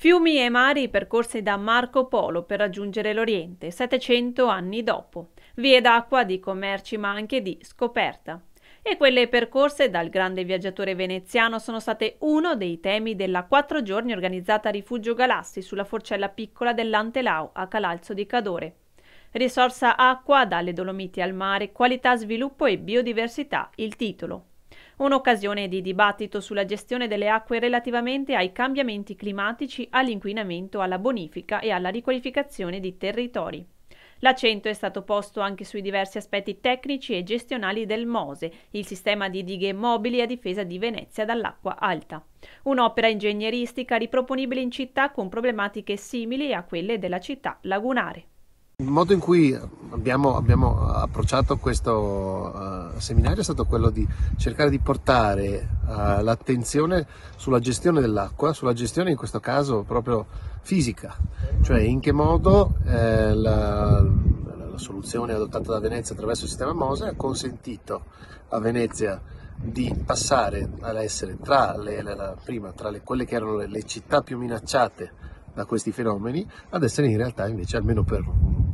Fiumi e mari percorsi da Marco Polo per raggiungere l'Oriente 700 anni dopo, vie d'acqua di commerci ma anche di scoperta. E quelle percorse dal grande viaggiatore veneziano sono state uno dei temi della quattro giorni organizzata a Rifugio Galassi sulla forcella piccola dell'Antelau a Calalzo di Cadore. Risorsa acqua dalle Dolomiti al mare, qualità sviluppo e biodiversità, il titolo. Un'occasione di dibattito sulla gestione delle acque relativamente ai cambiamenti climatici, all'inquinamento, alla bonifica e alla riqualificazione di territori. L'accento è stato posto anche sui diversi aspetti tecnici e gestionali del MOSE, il sistema di dighe mobili a difesa di Venezia dall'acqua alta. Un'opera ingegneristica riproponibile in città con problematiche simili a quelle della città lagunare. Il modo in cui abbiamo, abbiamo approcciato questo uh, seminario è stato quello di cercare di portare uh, l'attenzione sulla gestione dell'acqua, sulla gestione in questo caso proprio fisica, cioè in che modo eh, la, la soluzione adottata da Venezia attraverso il sistema MOSE ha consentito a Venezia di passare ad essere tra le, la, la, prima tra le, quelle che erano le, le città più minacciate da questi fenomeni ad essere in realtà invece almeno per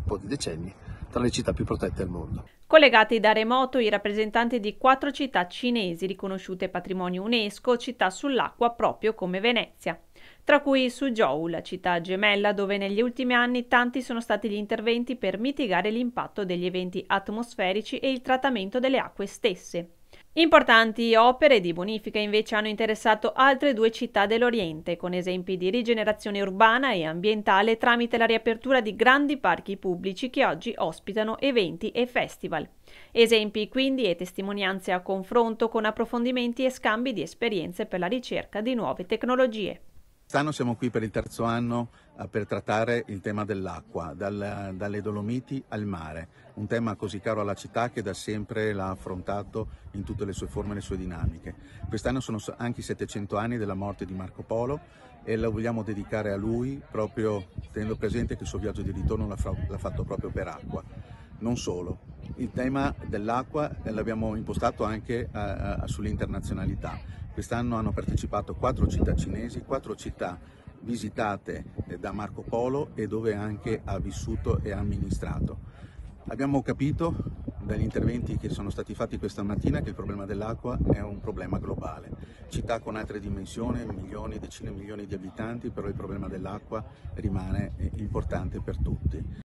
po' di decenni tra le città più protette al mondo. Collegati da remoto i rappresentanti di quattro città cinesi riconosciute patrimonio UNESCO, città sull'acqua proprio come Venezia tra cui Suzhou, la città gemella dove negli ultimi anni tanti sono stati gli interventi per mitigare l'impatto degli eventi atmosferici e il trattamento delle acque stesse. Importanti opere di bonifica invece hanno interessato altre due città dell'Oriente, con esempi di rigenerazione urbana e ambientale tramite la riapertura di grandi parchi pubblici che oggi ospitano eventi e festival. Esempi quindi e testimonianze a confronto con approfondimenti e scambi di esperienze per la ricerca di nuove tecnologie. Quest'anno siamo qui per il terzo anno eh, per trattare il tema dell'acqua, dal, dalle Dolomiti al mare, un tema così caro alla città che da sempre l'ha affrontato in tutte le sue forme e le sue dinamiche. Quest'anno sono anche i 700 anni della morte di Marco Polo e la vogliamo dedicare a lui proprio tenendo presente che il suo viaggio di ritorno l'ha fatto proprio per acqua. Non solo, il tema dell'acqua l'abbiamo impostato anche eh, eh, sull'internazionalità Quest'anno hanno partecipato quattro città cinesi, quattro città visitate eh, da Marco Polo e dove anche ha vissuto e ha amministrato. Abbiamo capito dagli interventi che sono stati fatti questa mattina che il problema dell'acqua è un problema globale. Città con altre dimensioni, milioni, decine di milioni di abitanti, però il problema dell'acqua rimane eh, importante per tutti.